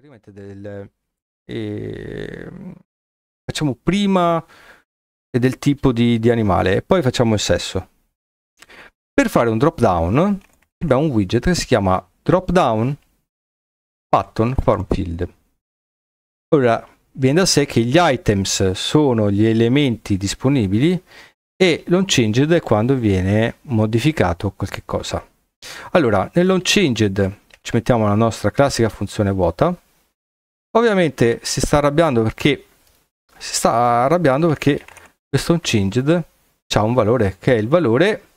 praticamente del, eh, facciamo prima del tipo di, di, animale e poi facciamo il sesso. Per fare un drop down abbiamo un widget che si chiama drop down button form field. Ora viene da sé che gli items sono gli elementi disponibili e l'onChanged è quando viene modificato qualche cosa. Allora, nell'onChanged ci mettiamo la nostra classica funzione vuota Ovviamente si sta arrabbiando perché si sta arrabbiando perché questo unchanged ha un valore che è il valore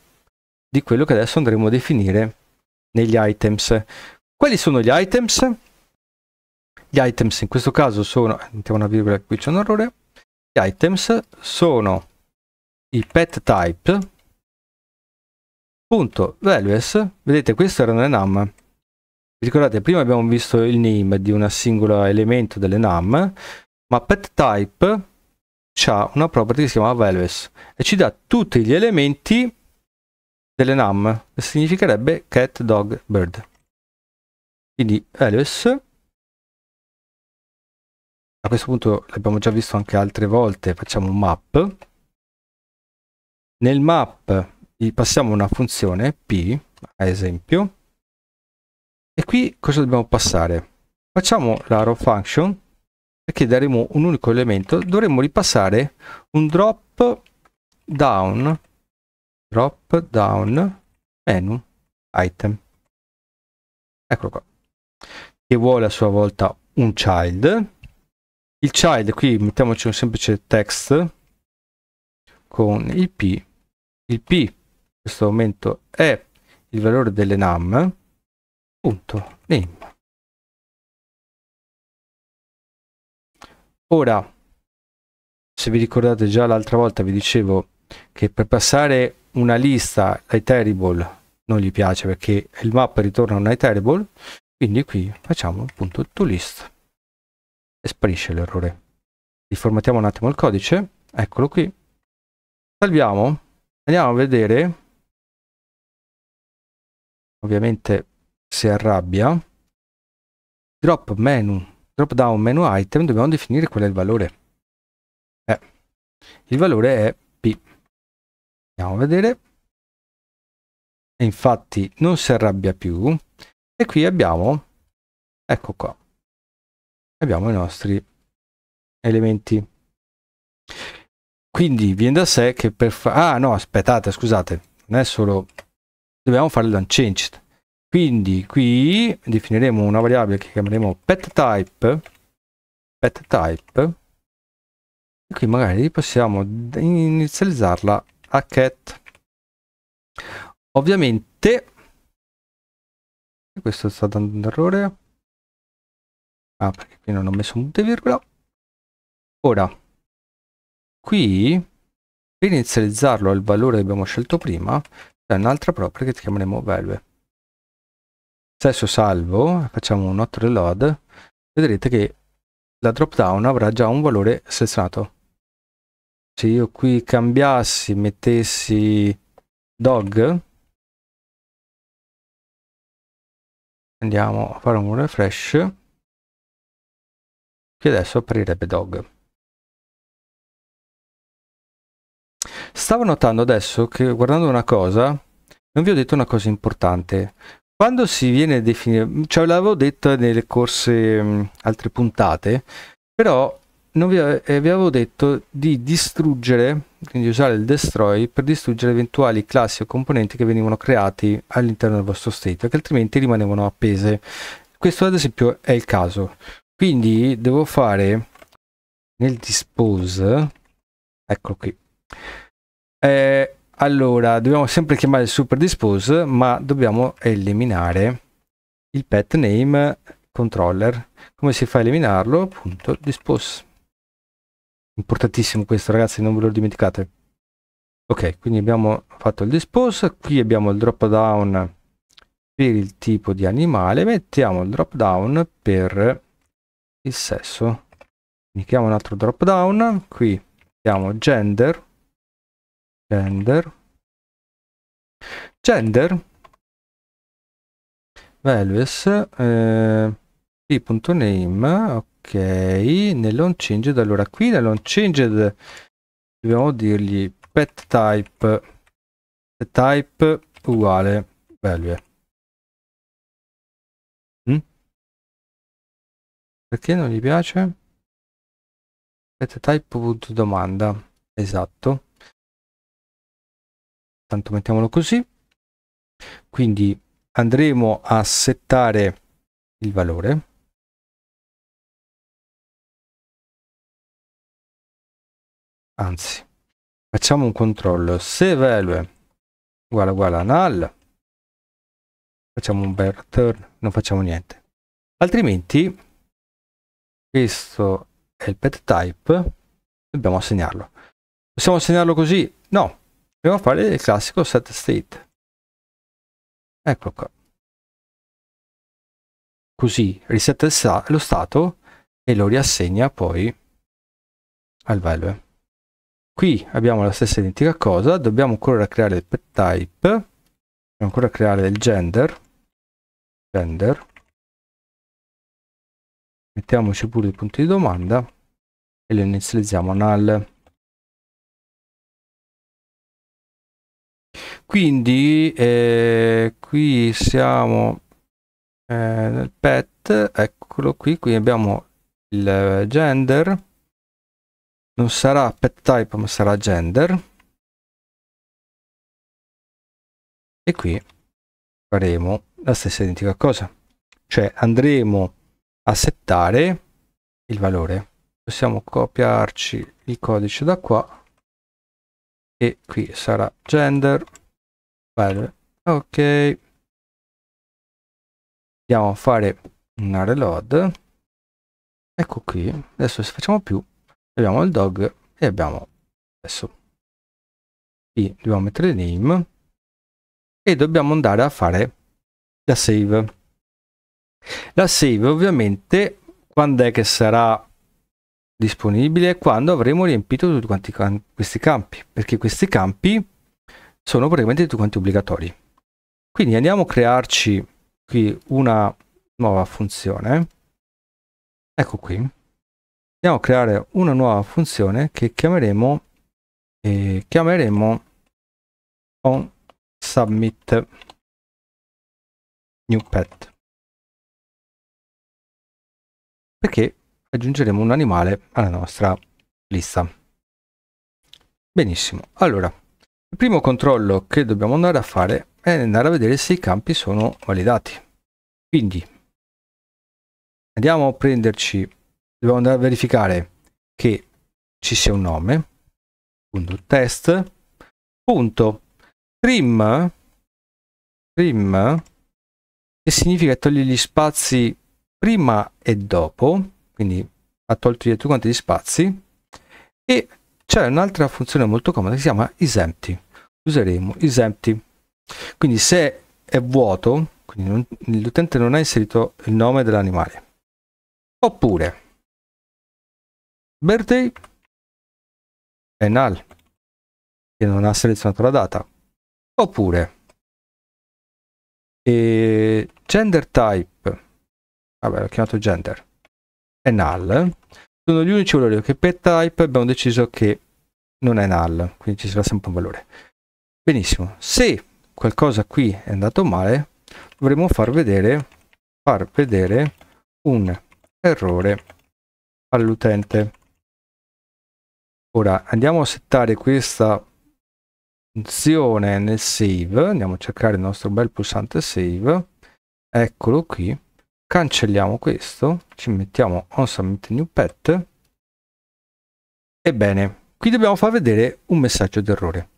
di quello che adesso andremo a definire negli items. Quali sono gli items? Gli items in questo caso sono, mettiamo una virgola qui c'è un errore, gli items sono i pet type punto values, vedete questo era un enum, Ricordate, prima abbiamo visto il name di un singolo elemento delle num, ma pet type ha una property che si chiama values e ci dà tutti gli elementi delle num, che significherebbe cat, dog, bird. Quindi values, a questo punto l'abbiamo già visto anche altre volte, facciamo un map. Nel map gli passiamo una funzione p, ad esempio, e qui cosa dobbiamo passare? Facciamo la row function perché daremo un unico elemento. Dovremmo ripassare un drop down drop down menu item. Eccolo qua. Che vuole a sua volta un child. Il child qui mettiamoci un semplice text con il p. Il p in questo momento è il valore delle num Punto. Name. Ora, se vi ricordate già l'altra volta vi dicevo che per passare una lista ai terrible non gli piace perché il map ritorna un terrible, quindi qui facciamo appunto to list e sparisce l'errore. Riformattiamo un attimo il codice, eccolo qui. Salviamo, andiamo a vedere ovviamente si arrabbia, drop menu, drop down menu item, dobbiamo definire qual è il valore. Eh, il valore è P. Andiamo a vedere. E infatti non si arrabbia più. E qui abbiamo, ecco qua, abbiamo i nostri elementi. Quindi viene da sé che per fare... Ah no, aspettate, scusate, non è solo... Dobbiamo fare l'unchanged quindi qui definiremo una variabile che chiameremo pet type pet type e qui magari possiamo inizializzarla a cat ovviamente questo sta dando un errore ah perché qui non ho messo un punto e virgola ora qui per inizializzarlo al valore che abbiamo scelto prima c'è un'altra propria che chiameremo value stesso salvo, facciamo un hot reload, vedrete che la drop down avrà già un valore selezionato. Se io qui cambiassi, mettessi dog, andiamo a fare un refresh, qui adesso aprirebbe dog. Stavo notando adesso che guardando una cosa, non vi ho detto una cosa importante quando si viene definito, cioè l'avevo detto nelle corse mh, altre puntate, però non vi, eh, vi, avevo detto di distruggere, quindi usare il destroy per distruggere eventuali classi o componenti che venivano creati all'interno del vostro state, che altrimenti rimanevano appese. Questo ad esempio è il caso. Quindi devo fare nel dispose, eccolo qui, eh, allora, dobbiamo sempre chiamare il super dispose, ma dobbiamo eliminare il pet name controller. Come si fa a eliminarlo? punto dispose. Importantissimo questo, ragazzi, non ve lo dimenticate. Ok, quindi abbiamo fatto il dispose, qui abbiamo il drop down per il tipo di animale, mettiamo il drop down per il sesso. Quindi chiamo un altro drop down, qui mettiamo gender, gender gender values eh, p.name ok nel on changed allora qui nel on changed dobbiamo dirgli pet type pet type uguale value mm? perché non gli piace pet type.domanda esatto tanto mettiamolo così quindi andremo a settare il valore anzi facciamo un controllo se value uguale uguale a null facciamo un bel return non facciamo niente altrimenti questo è il pet type dobbiamo assegnarlo possiamo assegnarlo così no Dobbiamo fare il classico set state. Ecco qua. Così risetta lo stato e lo riassegna poi al value. Qui abbiamo la stessa identica cosa, dobbiamo ancora creare il pet type, dobbiamo ancora creare il gender, gender, mettiamoci pure i punti di domanda e lo inizializziamo null. quindi eh, qui siamo eh, nel pet eccolo qui qui abbiamo il gender non sarà pet type ma sarà gender e qui faremo la stessa identica cosa cioè andremo a settare il valore possiamo copiarci il codice da qua e qui sarà gender Vale. Ok. Andiamo a fare una reload. Ecco qui. Adesso se facciamo più, abbiamo il dog e abbiamo adesso. Qui dobbiamo mettere il name e dobbiamo andare a fare la save. La save ovviamente quando è che sarà disponibile? Quando avremo riempito tutti quanti questi campi, perché questi campi sono praticamente tutti quanti obbligatori. Quindi andiamo a crearci qui una nuova funzione. Ecco qui. Andiamo a creare una nuova funzione che chiameremo, eh, chiameremo on submit new pet perché aggiungeremo un animale alla nostra lista benissimo allora il primo controllo che dobbiamo andare a fare è andare a vedere se i campi sono validati. Quindi andiamo a prenderci, dobbiamo andare a verificare che ci sia un nome, punto test, punto trim, trim che significa togliere gli spazi prima e dopo, quindi ha tolto via tutti quanti gli spazi, e c'è un'altra funzione molto comoda che si chiama isempty useremo isempty quindi se è vuoto quindi l'utente non ha inserito il nome dell'animale oppure birthday è null che non ha selezionato la data oppure gender type vabbè l'ho chiamato gender è null sono gli unici valori che per type abbiamo deciso che non è null, quindi ci sarà sempre un valore. Benissimo, se qualcosa qui è andato male, dovremo far vedere, far vedere un errore all'utente. Ora andiamo a settare questa funzione nel save, andiamo a cercare il nostro bel pulsante save, eccolo qui, cancelliamo questo ci mettiamo on submit new pet ebbene qui dobbiamo far vedere un messaggio d'errore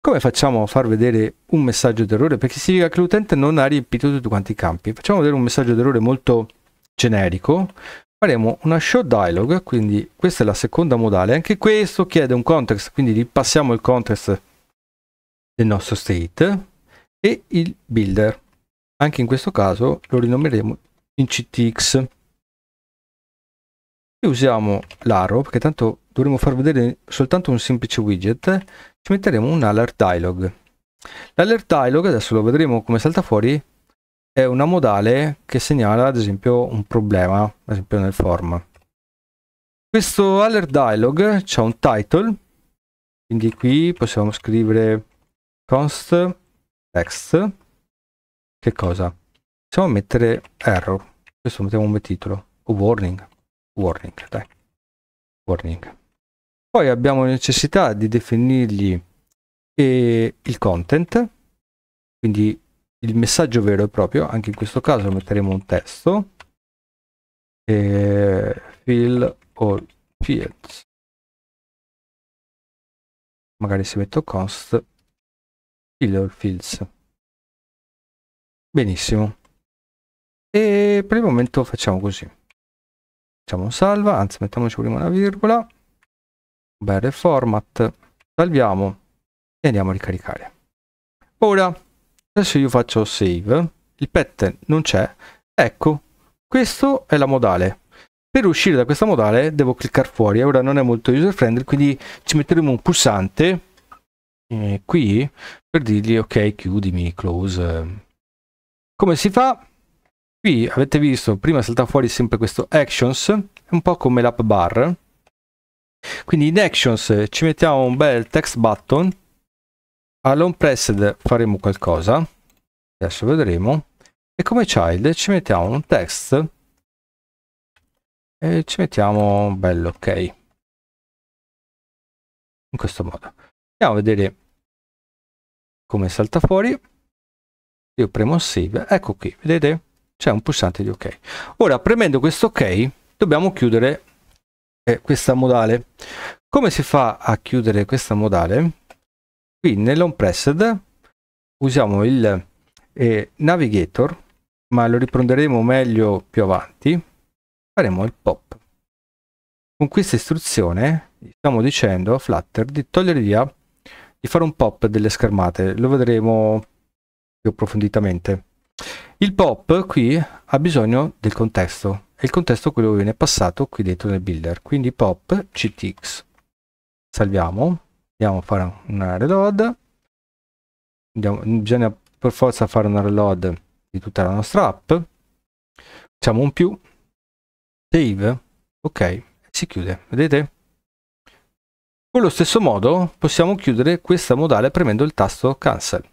come facciamo a far vedere un messaggio d'errore perché significa che l'utente non ha riempito tutti quanti i campi facciamo vedere un messaggio d'errore molto generico faremo una show dialog quindi questa è la seconda modale anche questo chiede un context quindi ripassiamo il context del nostro state e il builder anche in questo caso lo rinomineremo in CTX e usiamo l'aro perché tanto dovremo far vedere soltanto un semplice widget ci metteremo un alert dialog l'alert dialog adesso lo vedremo come salta fuori è una modale che segnala ad esempio un problema ad esempio nel form questo alert dialog c'è un title quindi qui possiamo scrivere const text che cosa possiamo mettere error questo mettiamo un titolo warning warning dai warning poi abbiamo necessità di definirgli eh, il content quindi il messaggio vero e proprio anche in questo caso metteremo un testo eh, fill all fields magari se metto const fill all fields benissimo e per il momento facciamo così facciamo un salva anzi mettiamoci prima una virgola bere format salviamo e andiamo a ricaricare ora adesso io faccio save il pattern non c'è ecco questo è la modale per uscire da questa modale devo cliccare fuori ora non è molto user friendly quindi ci metteremo un pulsante eh, qui per dirgli ok chiudimi close come si fa Qui avete visto, prima salta fuori sempre questo actions, è un po' come l'app bar. Quindi in actions ci mettiamo un bel text button, all'on pressed faremo qualcosa, adesso vedremo, e come child ci mettiamo un text e ci mettiamo un bel ok. In questo modo. Andiamo a vedere come salta fuori. Io premo save, ecco qui, vedete? c'è un pulsante di ok. Ora premendo questo ok dobbiamo chiudere eh, questa modale. Come si fa a chiudere questa modale? Qui nell'on pressed usiamo il eh, navigator ma lo riprenderemo meglio più avanti. Faremo il pop. Con questa istruzione stiamo dicendo a Flutter di togliere via, di fare un pop delle schermate. Lo vedremo più approfonditamente. Il pop qui ha bisogno del contesto e il contesto è quello che viene passato qui dentro nel builder, quindi pop ctx. Salviamo, andiamo a fare una reload, andiamo, bisogna per forza fare una reload di tutta la nostra app, facciamo un più, save, ok, si chiude, vedete? Con lo stesso modo possiamo chiudere questa modale premendo il tasto cancel.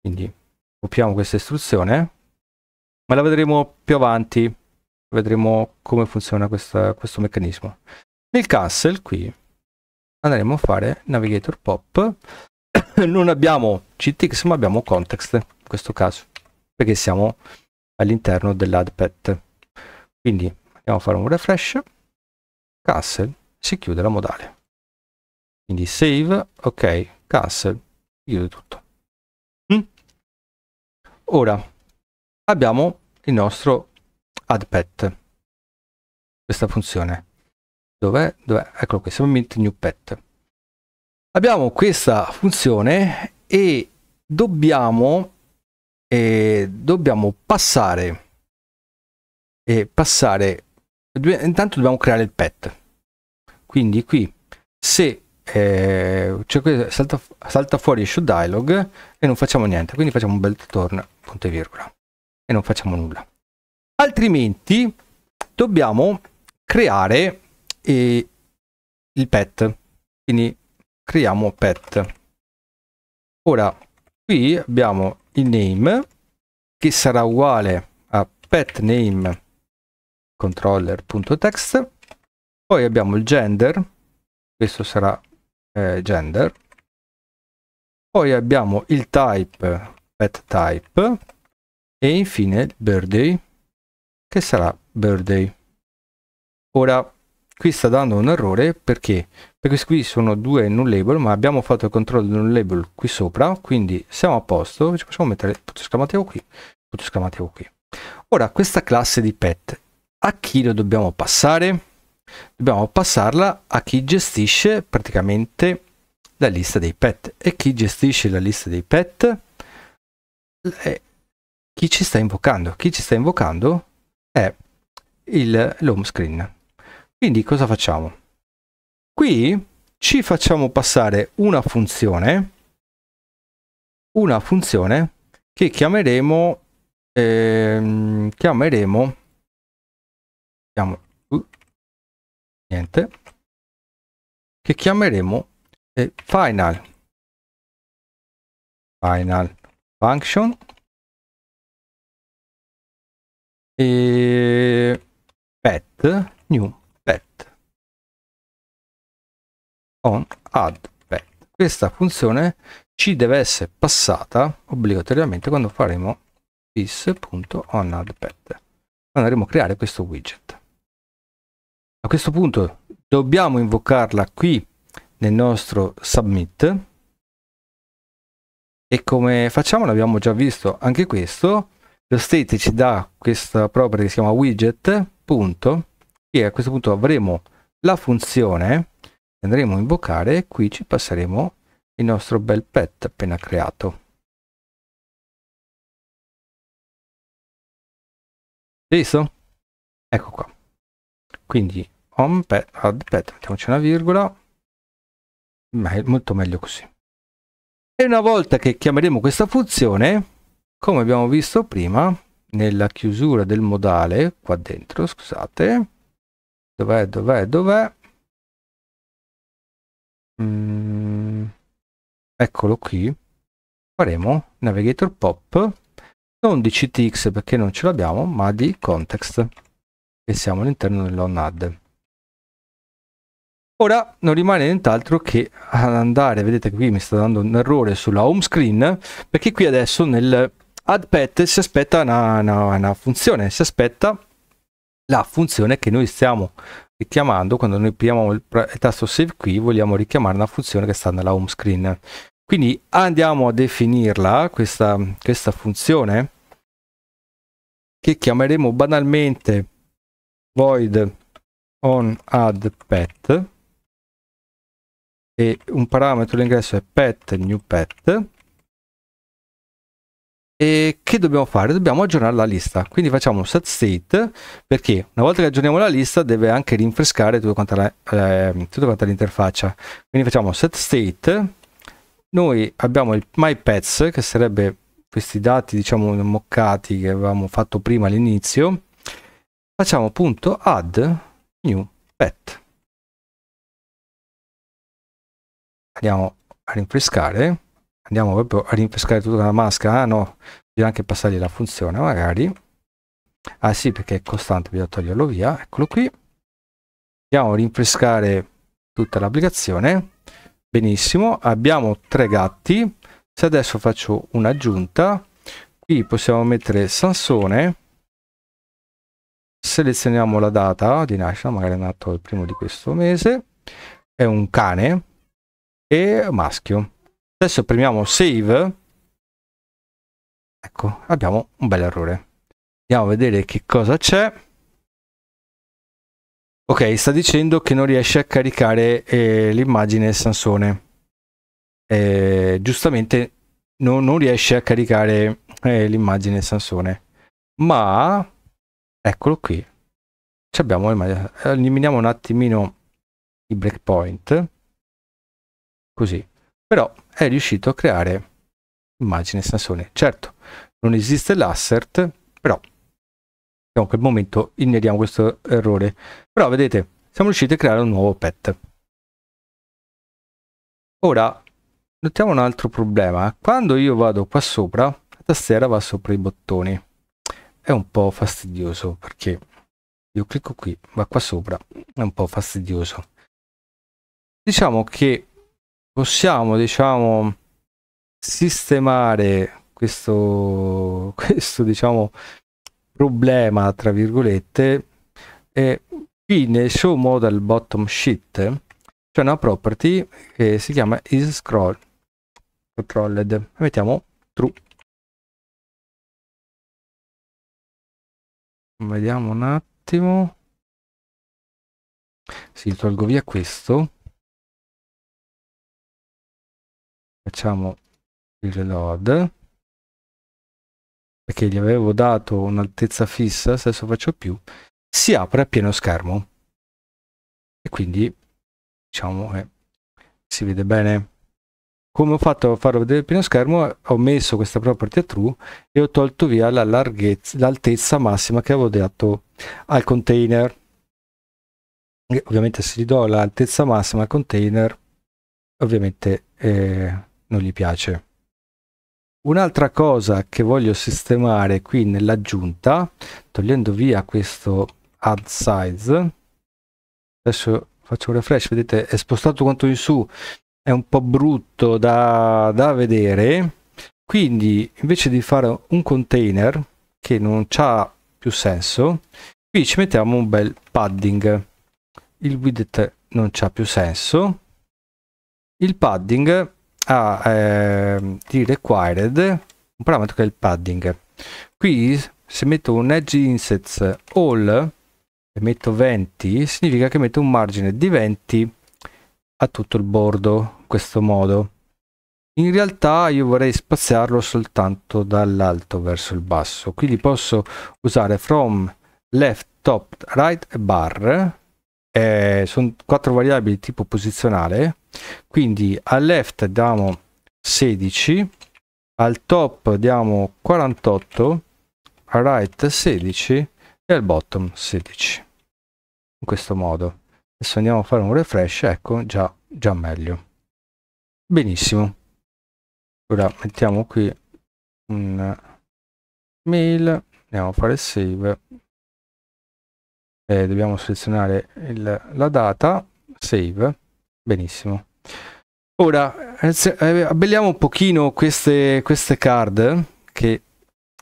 Quindi copiamo questa istruzione ma la vedremo più avanti vedremo come funziona questa, questo meccanismo nel cancel qui andremo a fare navigator pop non abbiamo ctx ma abbiamo context in questo caso perché siamo all'interno dell'adpet quindi andiamo a fare un refresh cancel si chiude la modale quindi save ok cancel chiude tutto Ora abbiamo il nostro add pet, questa funzione. Dov'è? Dov'è? Eccolo qui, summit new pet. Abbiamo questa funzione e dobbiamo, eh, dobbiamo passare, eh, passare, intanto dobbiamo creare il pet. Quindi qui se eh, cioè, salta, salta, fuori show dialog e non facciamo niente quindi facciamo un bel turn punto e virgola e non facciamo nulla altrimenti dobbiamo creare eh, il pet quindi creiamo pet ora qui abbiamo il name che sarà uguale a pet name controller.text poi abbiamo il gender questo sarà eh, gender poi abbiamo il type pet type e infine il birthday che sarà birthday ora qui sta dando un errore perché perché qui sono due label ma abbiamo fatto il controllo di del label qui sopra quindi siamo a posto ci possiamo mettere punto esclamativo qui punto esclamativo qui ora questa classe di pet a chi lo dobbiamo passare dobbiamo passarla a chi gestisce praticamente la lista dei pet e chi gestisce la lista dei pet è chi ci sta invocando chi ci sta invocando è l'home screen quindi cosa facciamo qui ci facciamo passare una funzione una funzione che chiameremo ehm, chiameremo chiamo, uh, niente che chiameremo eh, final final function e pet new pet on add pet questa funzione ci deve essere passata obbligatoriamente quando faremo this.onAddPet quando andremo a creare questo widget a questo punto dobbiamo invocarla qui nel nostro submit e come facciamo l'abbiamo già visto anche questo lo state ci dà questa property che si chiama widget punto e a questo punto avremo la funzione che andremo a invocare e qui ci passeremo il nostro bel pet appena creato visto? ecco qua quindi home pet, add mettiamoci una virgola, me molto meglio così. E una volta che chiameremo questa funzione, come abbiamo visto prima, nella chiusura del modale, qua dentro, scusate, dov'è, dov'è, dov'è? Mm, eccolo qui, faremo navigator pop, non di ctx perché non ce l'abbiamo, ma di context e siamo all'interno dell'onAdd. Ora non rimane nient'altro che andare, vedete qui mi sta dando un errore sulla home screen, perché qui adesso nel add pet si aspetta una, una, una funzione, si aspetta la funzione che noi stiamo richiamando, quando noi premiamo il, il tasto save qui vogliamo richiamare una funzione che sta nella home screen. Quindi andiamo a definirla, questa, questa funzione, che chiameremo banalmente void on add pet e un parametro all'ingresso è pet new pet e che dobbiamo fare? Dobbiamo aggiornare la lista. Quindi facciamo set state perché una volta che aggiorniamo la lista deve anche rinfrescare tutta quanta, eh, l'interfaccia. Quindi facciamo set state. Noi abbiamo il my pets che sarebbe questi dati diciamo moccati che avevamo fatto prima all'inizio facciamo punto add new pet andiamo a rinfrescare andiamo proprio a rinfrescare tutta la maschera ah no bisogna anche passargli la funzione magari ah sì perché è costante bisogna toglierlo via eccolo qui andiamo a rinfrescare tutta l'applicazione benissimo abbiamo tre gatti se adesso faccio un'aggiunta qui possiamo mettere Sansone selezioniamo la data di nascita, magari è nato il primo di questo mese, è un cane e maschio. Adesso premiamo save, ecco abbiamo un bel errore. Andiamo a vedere che cosa c'è. Ok, sta dicendo che non riesce a caricare eh, l'immagine Sansone. Eh, giustamente no, non riesce a caricare eh, l'immagine Sansone. Ma eccolo qui ci abbiamo eh, eliminiamo un attimino i breakpoint così però è riuscito a creare immagine stazione certo non esiste l'assert però in diciamo quel momento ignoriamo questo errore però vedete siamo riusciti a creare un nuovo pet ora notiamo un altro problema quando io vado qua sopra la tastiera va sopra i bottoni è un po' fastidioso perché io clicco qui, ma qua sopra è un po' fastidioso. Diciamo che possiamo, diciamo, sistemare questo, questo diciamo, problema, tra virgolette, e qui nel show model bottom sheet c'è una property che si chiama is scroll controlled. Mettiamo true Vediamo un attimo. Sì, tolgo via questo. Facciamo il reload. Perché gli avevo dato un'altezza fissa, adesso faccio più, si apre a pieno schermo. E quindi diciamo che eh, si vede bene come ho fatto a farlo vedere il primo schermo ho messo questa property true e ho tolto via la larghezza l'altezza massima che avevo dato al container e ovviamente se gli do l'altezza massima al container ovviamente eh, non gli piace un'altra cosa che voglio sistemare qui nell'aggiunta togliendo via questo add size adesso faccio un refresh vedete è spostato quanto in su è un po' brutto da, da vedere quindi invece di fare un container che non ha più senso qui ci mettiamo un bel padding il widget non c'ha più senso il padding ha eh, di required un parametro che è il padding qui se metto un edge insets all e metto 20 significa che metto un margine di 20 a tutto il bordo in questo modo in realtà io vorrei spaziarlo soltanto dall'alto verso il basso quindi posso usare from left top right e bar eh, sono quattro variabili tipo posizionale quindi a left diamo 16 al top diamo 48 a right 16 e al bottom 16 in questo modo Adesso andiamo a fare un refresh, ecco, già, già meglio. Benissimo. Ora mettiamo qui un mail, andiamo a fare save. E eh, dobbiamo selezionare il, la data, save. Benissimo. Ora, eh, abbelliamo un pochino queste, queste card che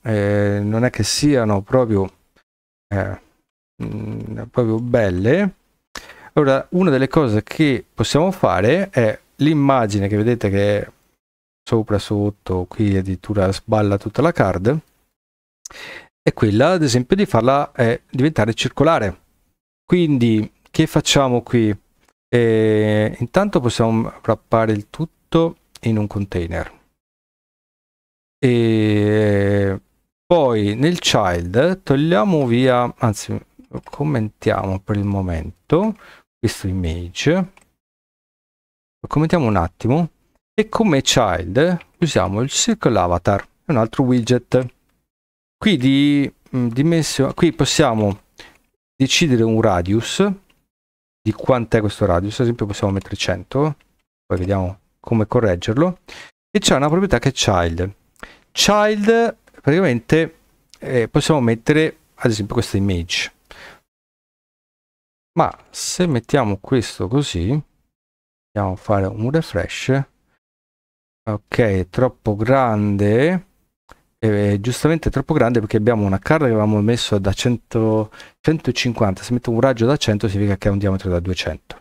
eh, non è che siano proprio, eh, mh, mm, proprio belle, allora, una delle cose che possiamo fare è l'immagine che vedete che è sopra, sotto, qui addirittura sballa tutta la card, è quella ad esempio di farla eh, diventare circolare. Quindi che facciamo qui? Eh, intanto possiamo wrappare il tutto in un container. E poi nel child togliamo via, anzi commentiamo per il momento questo image lo commentiamo un attimo e come child usiamo il circle avatar un altro widget qui di mm, dimensione qui possiamo decidere un radius di quant'è questo radius ad esempio possiamo mettere 100 poi vediamo come correggerlo e c'è una proprietà che è child child praticamente eh, possiamo mettere ad esempio questa image ma se mettiamo questo così andiamo a fare un refresh ok è troppo grande eh, giustamente troppo grande perché abbiamo una carta che avevamo messo da 100, 150 se metto un raggio da 100 significa che ha un diametro da 200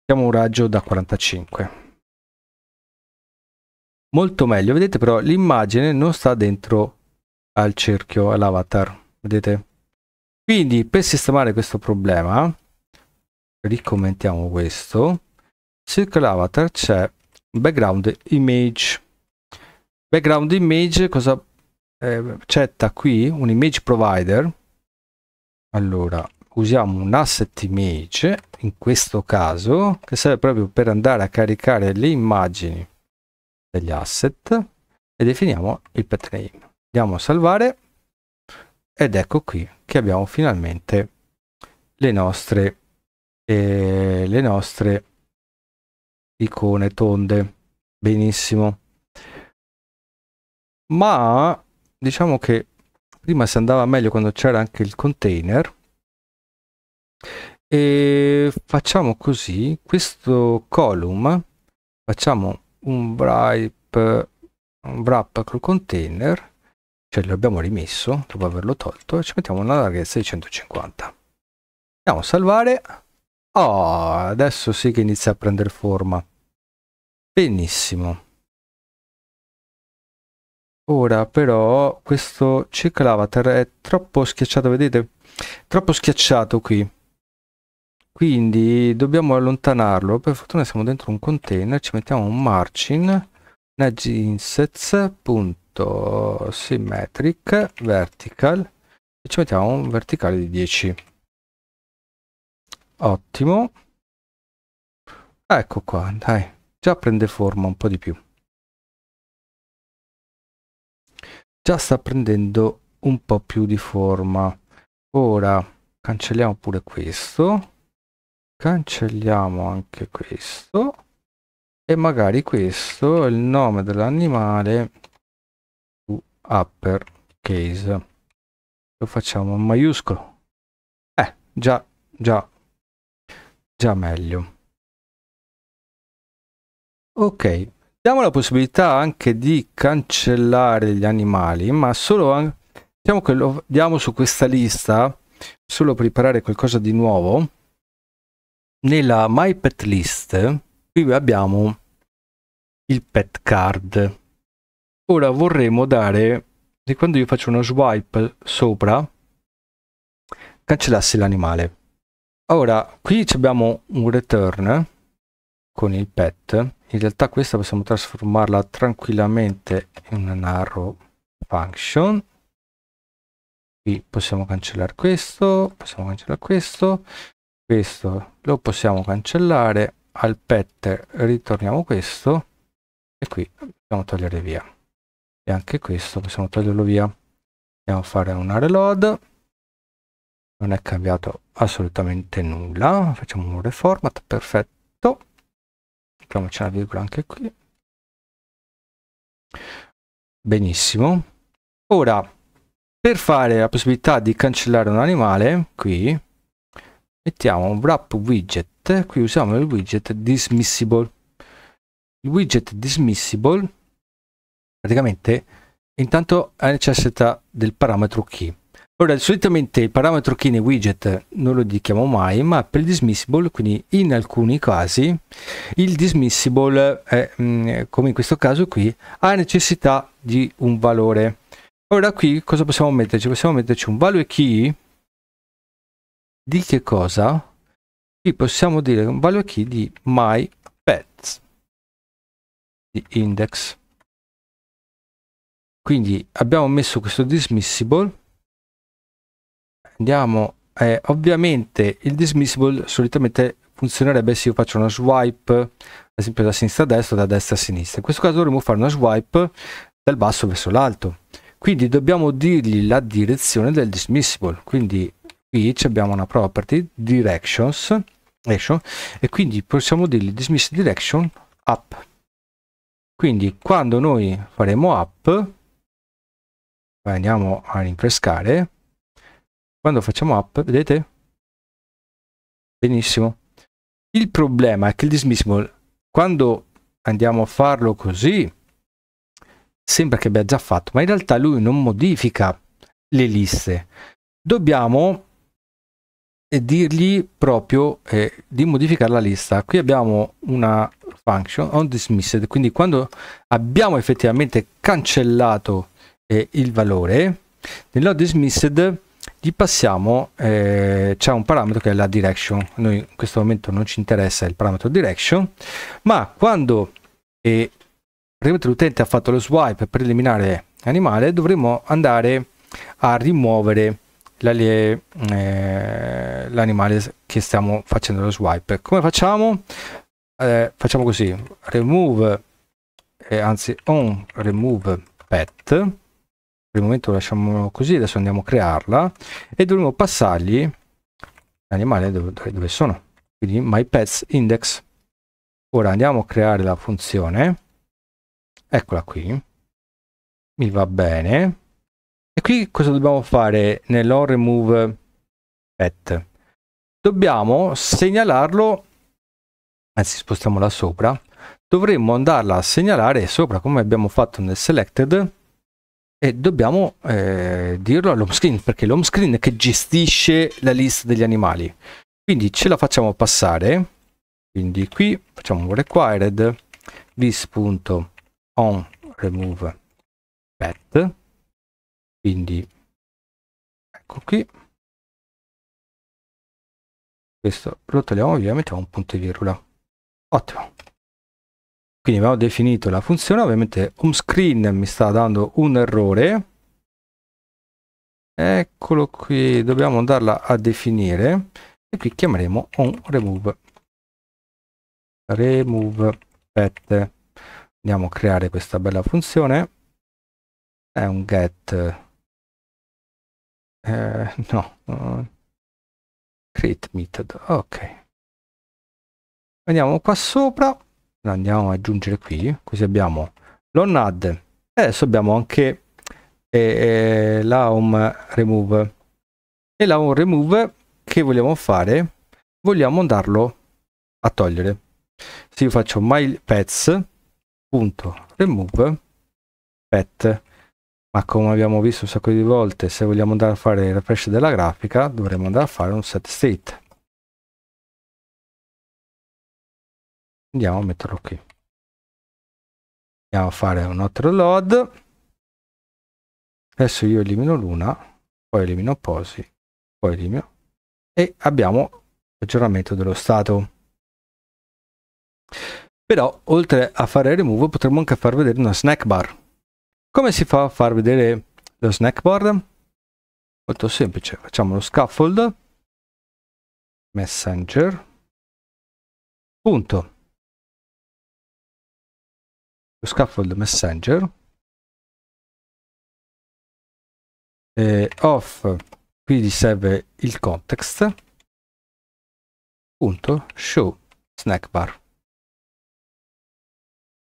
mettiamo un raggio da 45 molto meglio vedete però l'immagine non sta dentro al cerchio all'avatar vedete quindi per sistemare questo problema ricommentiamo questo circle avatar c'è background image background image cosa eh, accetta qui un image provider allora usiamo un asset image in questo caso che serve proprio per andare a caricare le immagini degli asset e definiamo il pet name andiamo a salvare ed ecco qui che abbiamo finalmente le nostre, eh, le nostre icone tonde. Benissimo. Ma diciamo che prima si andava meglio quando c'era anche il container. E facciamo così, questo column, facciamo un wrap, un wrap col container cioè lo abbiamo rimesso dopo averlo tolto e ci mettiamo una larghezza di 150 andiamo a salvare oh adesso sì che inizia a prendere forma benissimo ora però questo ciclavatar è troppo schiacciato vedete troppo schiacciato qui quindi dobbiamo allontanarlo per fortuna siamo dentro un container ci mettiamo un margin edge insets sotto symmetric vertical e ci mettiamo un verticale di 10 ottimo ecco qua dai già prende forma un po di più già sta prendendo un po più di forma ora cancelliamo pure questo cancelliamo anche questo e magari questo il nome dell'animale case lo facciamo in maiuscolo eh già già già meglio ok diamo la possibilità anche di cancellare gli animali ma solo diciamo che lo diamo su questa lista solo per riparare qualcosa di nuovo nella my pet list qui abbiamo il pet card ora vorremmo dare e quando io faccio uno swipe sopra cancellassi l'animale ora qui abbiamo un return con il pet in realtà questa possiamo trasformarla tranquillamente in una narrow function qui possiamo cancellare questo possiamo cancellare questo questo lo possiamo cancellare al pet ritorniamo questo e qui possiamo togliere via e anche questo possiamo toglierlo via andiamo a fare una reload non è cambiato assolutamente nulla facciamo un reformat perfetto mettiamoci una virgola anche qui benissimo ora per fare la possibilità di cancellare un animale qui mettiamo un wrap widget qui usiamo il widget dismissible il widget dismissible praticamente intanto ha necessità del parametro key. Ora, solitamente il parametro key nei widget non lo dichiamo mai, ma per il dismissible, quindi in alcuni casi, il dismissible, è, mm, come in questo caso qui, ha necessità di un valore. Ora qui cosa possiamo metterci? Possiamo metterci un value key di che cosa? Qui possiamo dire un value key di my pets di index quindi abbiamo messo questo dismissible andiamo eh, ovviamente il dismissible solitamente funzionerebbe se io faccio una swipe ad esempio da sinistra a destra da destra a sinistra in questo caso dovremmo fare una swipe dal basso verso l'alto quindi dobbiamo dirgli la direzione del dismissible quindi qui abbiamo una property directions action, e quindi possiamo dirgli dismiss direction up quindi quando noi faremo up poi andiamo a rinfrescare quando facciamo up vedete benissimo il problema è che il dismissible quando andiamo a farlo così sembra che abbia già fatto ma in realtà lui non modifica le liste dobbiamo eh, dirgli proprio eh, di modificare la lista qui abbiamo una function on dismissed quindi quando abbiamo effettivamente cancellato eh, il valore, nell'ho dismissed gli passiamo, eh, c'è un parametro che è la direction, noi in questo momento non ci interessa il parametro direction, ma quando eh, l'utente ha fatto lo swipe per eliminare animale dovremo andare a rimuovere eh, l'animale eh, che stiamo facendo lo swipe come facciamo eh, facciamo così remove eh, anzi on remove pet per il momento lasciamo così adesso andiamo a crearla e dovremo passargli l'animale dove, dove sono quindi my pets index ora andiamo a creare la funzione eccola qui mi va bene e qui cosa dobbiamo fare nell'on remove pet dobbiamo segnalarlo anzi spostiamola sopra dovremmo andarla a segnalare sopra come abbiamo fatto nel selected e dobbiamo eh, dirlo all'home screen, perché l'home screen è che gestisce la lista degli animali. Quindi ce la facciamo passare. Quindi qui facciamo un required this.onRemove pet. Quindi ecco qui. Questo lo togliamo via, mettiamo un punto di virgola. Ottimo. Quindi abbiamo definito la funzione, ovviamente home screen mi sta dando un errore. Eccolo qui, dobbiamo andarla a definire e qui chiameremo on remove. Remove pet. Andiamo a creare questa bella funzione. È un get. Eh, no. Create method. Ok. Andiamo qua sopra andiamo a aggiungere qui così abbiamo l'onAdd e adesso abbiamo anche eh, eh, la home remove e la home remove che vogliamo fare vogliamo andarlo a togliere se io faccio my pets punto remove pet ma come abbiamo visto un sacco di volte se vogliamo andare a fare il refresh della grafica dovremmo andare a fare un set state andiamo a metterlo qui andiamo a fare un altro load adesso io elimino l'una poi elimino posi poi elimino e abbiamo l'aggiornamento dello stato però oltre a fare remove potremmo anche far vedere una snack bar come si fa a far vedere lo snack bar molto semplice facciamo lo scaffold messenger punto scaffold messenger e off qui gli serve il context punto show snack bar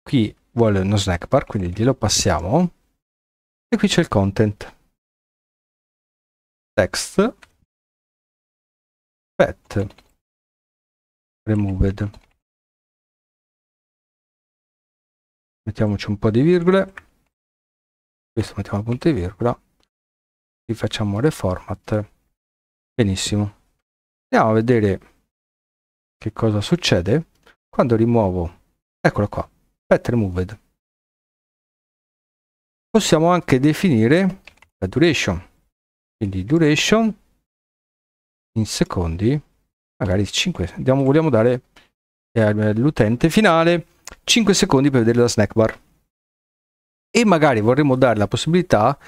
qui vuole uno snack bar quindi glielo passiamo e qui c'è il content text pet removed mettiamoci un po' di virgole, questo mettiamo punto e virgola, rifacciamo reformat, benissimo. Andiamo a vedere che cosa succede quando rimuovo, eccolo qua, pet removed. Possiamo anche definire la duration, quindi duration in secondi, magari 5, Andiamo, vogliamo dare eh, all'utente finale 5 secondi per vedere la snack bar. E magari vorremmo dare la possibilità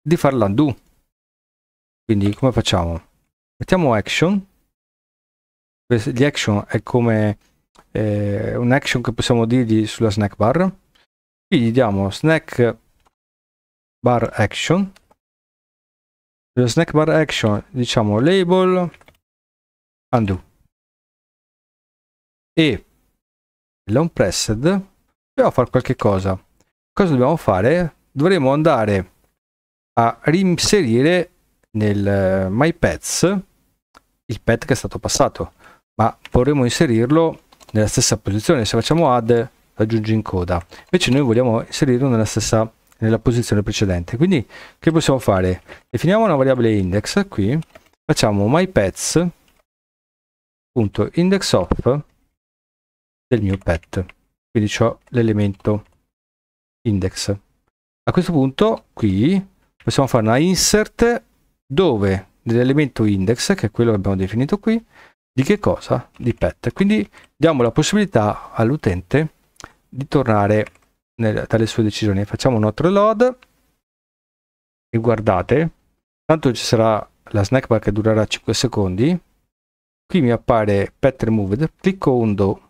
di fare l'undo. Quindi come facciamo? Mettiamo action. Gli action è come eh, un action che possiamo dirgli sulla snack bar. Qui gli diamo snack bar action. Sulla snack bar action diciamo label undo. E l'on pressed dobbiamo fare qualche cosa cosa dobbiamo fare dovremo andare a reinserire nel eh, my pets il pet che è stato passato ma vorremmo inserirlo nella stessa posizione se facciamo add aggiungi in coda invece noi vogliamo inserirlo nella stessa nella posizione precedente quindi che possiamo fare definiamo una variabile index qui facciamo myPets.indexOf del mio pet. Quindi ho l'elemento index. A questo punto qui possiamo fare una insert dove nell'elemento index, che è quello che abbiamo definito qui, di che cosa? Di pet. Quindi diamo la possibilità all'utente di tornare nel, dalle sue decisioni. Facciamo un altro load e guardate, tanto ci sarà la snack bar che durerà 5 secondi. Qui mi appare pet removed, clicco undo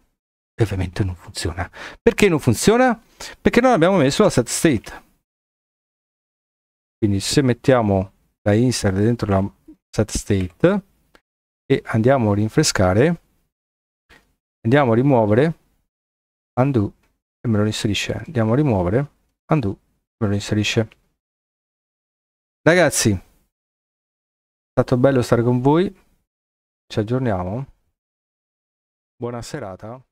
e ovviamente non funziona. Perché non funziona? Perché non abbiamo messo la set state. Quindi se mettiamo la insert dentro la set state e andiamo a rinfrescare, andiamo a rimuovere, undo e me lo inserisce. Andiamo a rimuovere, undo e me lo inserisce. Ragazzi, è stato bello stare con voi. Ci aggiorniamo. Buona serata.